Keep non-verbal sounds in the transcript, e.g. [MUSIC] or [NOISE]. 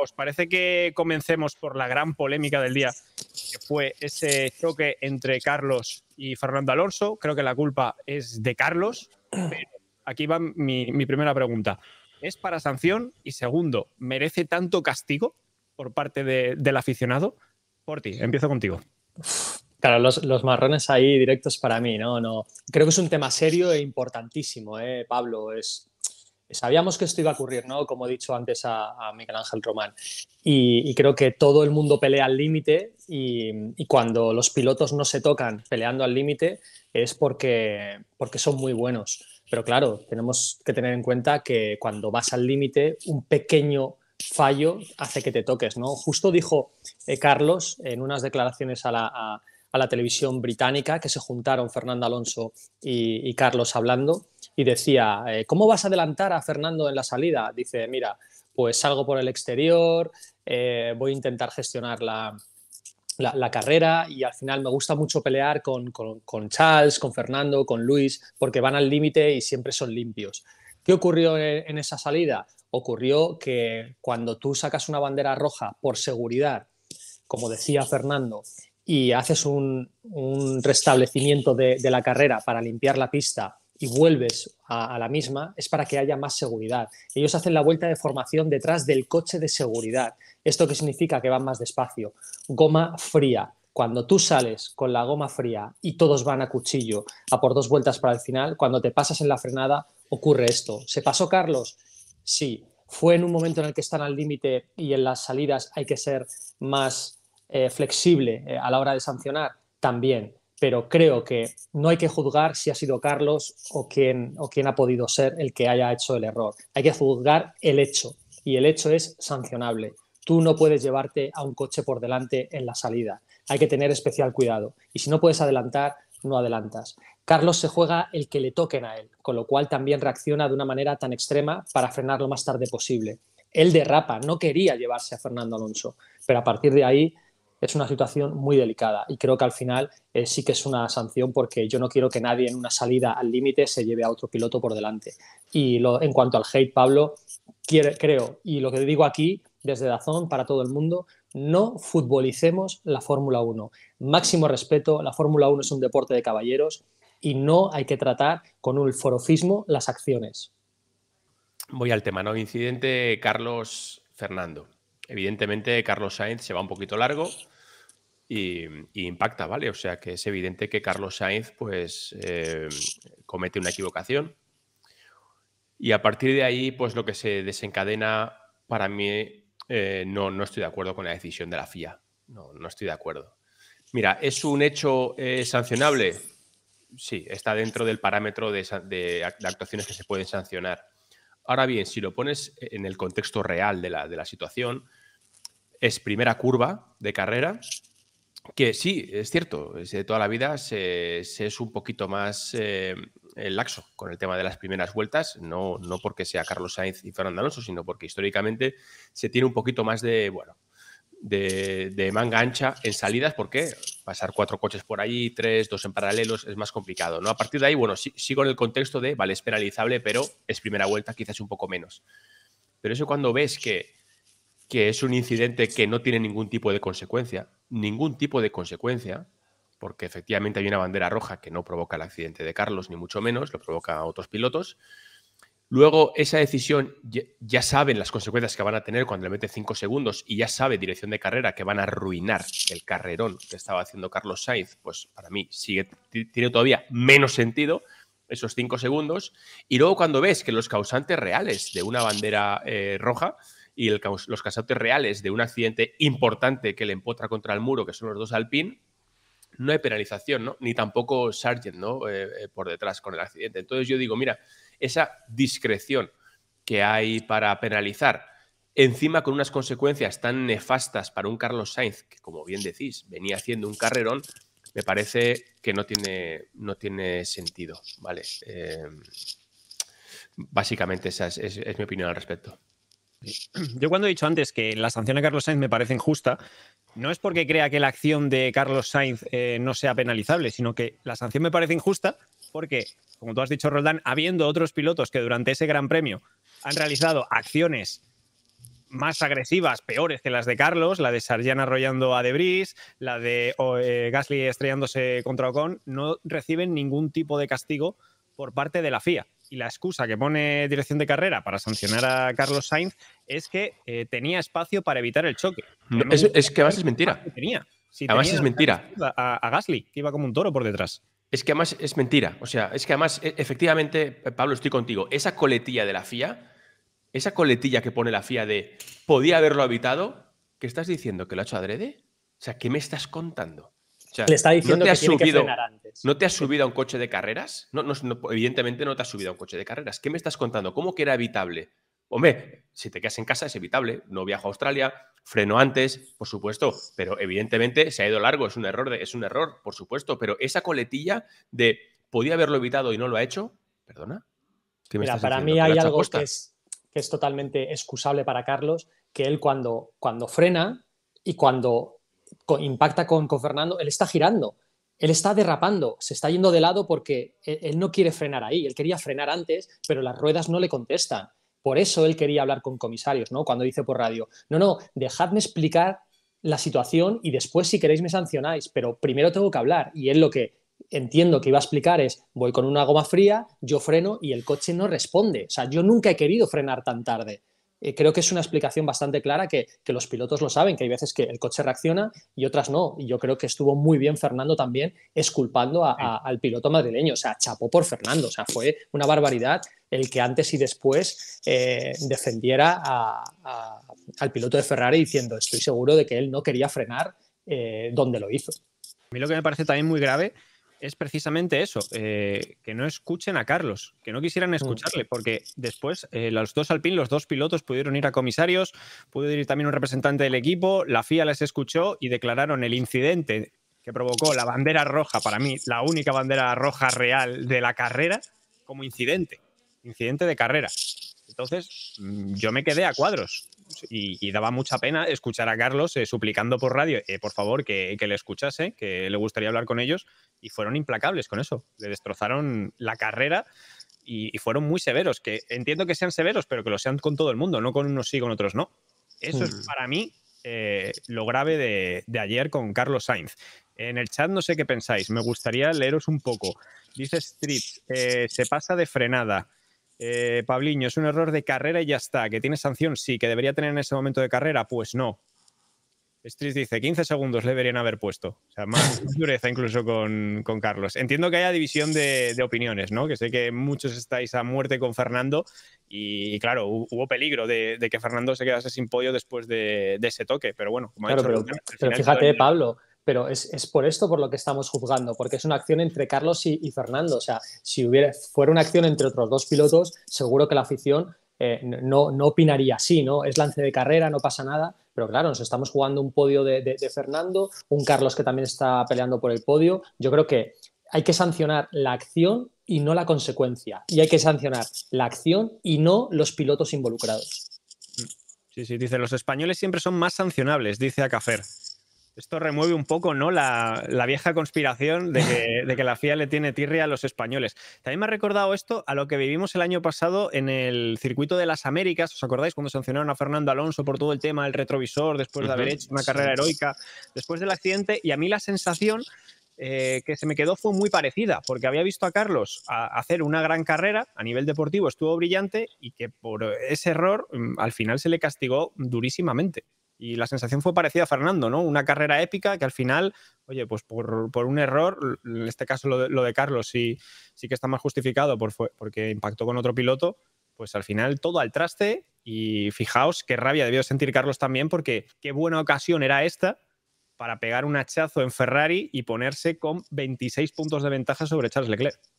¿os parece que comencemos por la gran polémica del día, que fue ese choque entre Carlos y Fernando Alonso? Creo que la culpa es de Carlos. Pero aquí va mi, primera pregunta. ¿Es para sanción? Y segundo, ¿merece tanto castigo por parte del aficionado? Por ti, empiezo contigo. Claro, los, marrones ahí directos para mí, ¿no? no Creo que es un tema serio e importantísimo, ¿eh, Pablo? Es, sabíamos que esto iba a ocurrir, ¿no? Como he dicho antes a, Miguel Ángel Román. Y, creo que todo el mundo pelea al límite y, cuando los pilotos no se tocan peleando al límite es porque, porque son muy buenos. Pero claro, tenemos que tener en cuenta que cuando vas al límite, un pequeño fallo hace que te toques, ¿no? Justo dijo eh, Carlos en unas declaraciones a la la televisión británica, que se juntaron Fernando Alonso y, Carlos hablando, y decía, eh, ¿cómo vas a adelantar a Fernando en la salida? Dice, mira, pues salgo por el exterior, eh, voy a intentar gestionar la, carrera y al final me gusta mucho pelear con Charles, con Fernando, con Luis, porque van al límite y siempre son limpios. ¿Qué ocurrió e, en esa salida? Ocurrió que cuando tú sacas una bandera roja por seguridad, como decía Fernando, y haces un, restablecimiento de, la carrera para limpiar la pista y vuelves a, a, la misma, es para que haya más seguridad. Ellos hacen la vuelta de formación detrás del coche de seguridad. ¿Esto qué significa? Que van más despacio. Goma fría. Cuando tú sales con la goma fría y todos van a cuchillo a por dos vueltas para el final, cuando te pasas en la frenada ocurre esto. ¿Se pasó Carlos? Sí. ¿Fue en un momento en el que están al límite y en las salidas hay que ser más eh, flexible eh, a la hora de sancionar, también. Pero creo que no hay que juzgar si ha sido Carlos o quien, o ha podido ser el que haya hecho el error. Hay que juzgar el hecho y el hecho es sancionable. Tú no puedes llevarte a un coche por delante en la salida. Hay que tener especial cuidado. Y si no puedes adelantar, no adelantas. Carlos se juega el que le toquen a él, con lo cual también reacciona de una manera tan extrema para frenarlo lo más tarde posible. Él derrapa, no quería llevarse a Fernando Alonso, pero a partir de ahí es una situación muy delicada y creo que al final eh, sí que es una sanción porque yo no quiero que nadie en una salida al límite se lleve a otro piloto por delante. Y lo, en cuanto al hate, Pablo, creo, y lo que digo aquí desde Dazón para todo el mundo, no futbolicemos la Fórmula 1. Máximo respeto, la Fórmula 1 es un deporte de caballeros y no hay que tratar con un forofismo las acciones. Voy al tema, ¿no? Incidente Carlos Fernando. Evidentemente, Carlos Sainz se va un poquito largo y, impacta, ¿vale? O sea que es evidente que Carlos Sainz, pues, eh, comete una equivocación. Y a partir de ahí, pues lo que se desencadena para mí, eh, no, no estoy de acuerdo con la decisión de la FIA. No, no estoy de acuerdo. Mira, ¿es un hecho eh, sancionable? Sí, está dentro del parámetro de, actuaciones que se pueden sancionar. Ahora bien, si lo pones en el contexto real de la, situación, es primera curva de carrera, que sí, es cierto, de toda la vida se, es un poquito más eh, laxo con el tema de las primeras vueltas, no, no porque sea Carlos Sainz y Fernando Alonso, sino porque históricamente se tiene un poquito más de, bueno, de, de manga ancha en salidas, porque pasar cuatro coches por allí, tres, dos en paralelos, es más complicado, ¿no? A partir de ahí, bueno, sí, en el contexto de, vale, es penalizable, pero es primera vuelta, quizás un poco menos. Pero eso cuando ves que, que es un incidente que no tiene ningún tipo de consecuencia, ningún tipo de consecuencia, porque efectivamente hay una bandera roja que no provoca el accidente de Carlos, ni mucho menos, lo provoca a otros pilotos, Luego, esa decisión ya saben las consecuencias que van a tener cuando le mete cinco segundos y ya sabe dirección de carrera que van a arruinar el carrerón que estaba haciendo Carlos Sainz. Pues para mí sigue, tiene todavía menos sentido esos cinco segundos. Y luego cuando ves que los causantes reales de una bandera eh, roja y los causantes reales de un accidente importante que le empotra contra el muro, que son los dos Alpine, no hay penalización, ¿no? Ni tampoco Sargent, ¿no? Eh, eh, por detrás con el accidente. Entonces yo digo, mira, esa discreción que hay para penalizar, encima con unas consecuencias tan nefastas para un Carlos Sainz, que como bien decís, venía haciendo un carrerón, me parece que no tiene, no tiene sentido, ¿vale? Eh, básicamente esa es mi opinión al respecto. [CLEARS THROAT] Yo cuando he dicho antes que la sanción a Carlos Sainz me parece injusta, no es porque crea que la acción de Carlos Sainz eh, no sea penalizable, sino que la sanción me parece injusta porque, como tú has dicho, Roldán, habiendo otros pilotos que durante ese Gran Premio han realizado acciones más agresivas, peores que las de Carlos, la de Sarjan arrollando a Debris, la de eh, Gasly estrellándose contra Ocon, no reciben ningún tipo de castigo por parte de la FIA y la excusa que pone dirección de carrera para sancionar a Carlos Sainz es que eh, tenía espacio para evitar el choque. es, que además es mentira. tenía. además es mentira. A, Gasly, que iba como un toro por detrás. Es que además es mentira. O sea, es que además, e, efectivamente, eh, Pablo, estoy contigo. Esa coletilla de la FIA, esa coletilla que pone la FIA de podía haberlo evitado, ¿qué estás diciendo? ¿Que lo ha hecho adrede? O sea, ¿qué me estás contando? le está diciendo ¿no te has subido, ¿No te has subido a un coche de carreras? No, evidentemente no te has subido a un coche de carreras. ¿Qué me estás contando? ¿Cómo que era evitable? Hombre, si te quedas en casa es evitable. No viajo a Australia, freno antes, por supuesto, pero evidentemente se ha ido largo, es un error, es un error, por supuesto. Pero esa coletilla de podía haberlo evitado y no lo ha hecho, perdona. Mira, para mí hay algo que es, que es, totalmente excusable para Carlos, que él cuando, cuando frena y cuando impacta con, con, Fernando, él está girando, él está derrapando, se está yendo de lado porque e, él, no quiere frenar ahí, él quería frenar antes, pero las ruedas no le contestan. Por eso él quería hablar con comisarios, ¿no? Cuando dice por radio, no, no, dejadme explicar la situación y después si queréis me sancionáis, pero primero tengo que hablar. Y él lo que entiendo que iba a explicar es, voy con una goma fría, yo freno y el coche no responde. O sea, yo nunca he querido frenar tan tarde. Eh, creo que es una explicación bastante clara que, los pilotos lo saben, que hay veces que el coche reacciona y otras no. Y yo creo que estuvo muy bien Fernando también esculpando al piloto madrileño. O sea, chapó por Fernando. O sea, fue una barbaridad el que antes y después eh, defendiera al piloto de Ferrari diciendo estoy seguro de que él no quería frenar eh, donde lo hizo. A mí lo que me parece también muy grave es precisamente eso, eh, que no escuchen a Carlos, que no quisieran mm. escucharle, porque después eh, los dos alpinos, los dos pilotos pudieron ir a comisarios, pudo ir también un representante del equipo, la FIA les escuchó y declararon el incidente que provocó la bandera roja, para mí la única bandera roja real de la carrera, como incidente, incidente de carrera. Entonces, mm, yo me quedé a cuadros y, daba mucha pena escuchar a Carlos eh, suplicando por radio, eh, por favor, que, le escuchase, que le gustaría hablar con ellos, y fueron implacables con eso. Le destrozaron la carrera y, fueron muy severos, que entiendo que sean severos, pero que lo sean con todo el mundo, no con unos sí, con otros no. Eso es hmm. para mí eh, lo grave de, ayer con Carlos Sainz. En el chat no sé qué pensáis, me gustaría leeros un poco. Dice Street, se pasa de frenada. Eh, Pabliño, es un error de carrera y ya está. ¿Que tiene sanción? Sí. ¿Que debería tener en ese momento de carrera? Pues no. Stris dice, 15 segundos le deberían haber puesto. O sea, más [LAUGHS] dureza incluso con, Carlos. Entiendo que haya división de, opiniones, ¿no? Que sé que muchos estáis a muerte con Fernando y, claro, hubo peligro de, que Fernando se quedase sin podio después de, ese toque, pero bueno. fíjate, Pablo, pero es, por esto por lo que estamos juzgando, porque es una acción entre Carlos y, Fernando. O sea, si hubiera, fuera una acción entre otros dos pilotos, seguro que la afición eh, no, no opinaría así, ¿no? Es lance de carrera, no pasa nada, pero claro, nos estamos jugando un podio de, de Fernando, un Carlos que también está peleando por el podio. Yo creo que hay que sancionar la acción y no la consecuencia. Y hay que sancionar la acción y no los pilotos involucrados. Mm. Sí, sí, dice, los españoles siempre son más sancionables, dice Acafer. Esto remueve un poco, ¿no? La, vieja conspiración de que, la FIA le tiene tirria a los españoles. También me ha recordado esto a lo que vivimos el año pasado en el circuito de las Américas. ¿Os acordáis cuando sancionaron a Fernando Alonso por todo el tema del retrovisor después de haber hecho una carrera heroica después del accidente? Y a mí la sensación eh, que se me quedó fue muy parecida, porque había visto a Carlos hacer una gran carrera a nivel deportivo, estuvo brillante y que por ese error mm, al final se le castigó durísimamente. Y la sensación fue parecida a Fernando, ¿no? Una carrera épica que al final, oye, pues por, un error, en este caso lo de, Carlos sí, sí, que está más justificado porque impactó con otro piloto, pues al final todo al traste y fijaos qué rabia debió sentir Carlos también porque qué buena ocasión era esta para pegar un hachazo en Ferrari y ponerse con 26 puntos de ventaja sobre Charles Leclerc.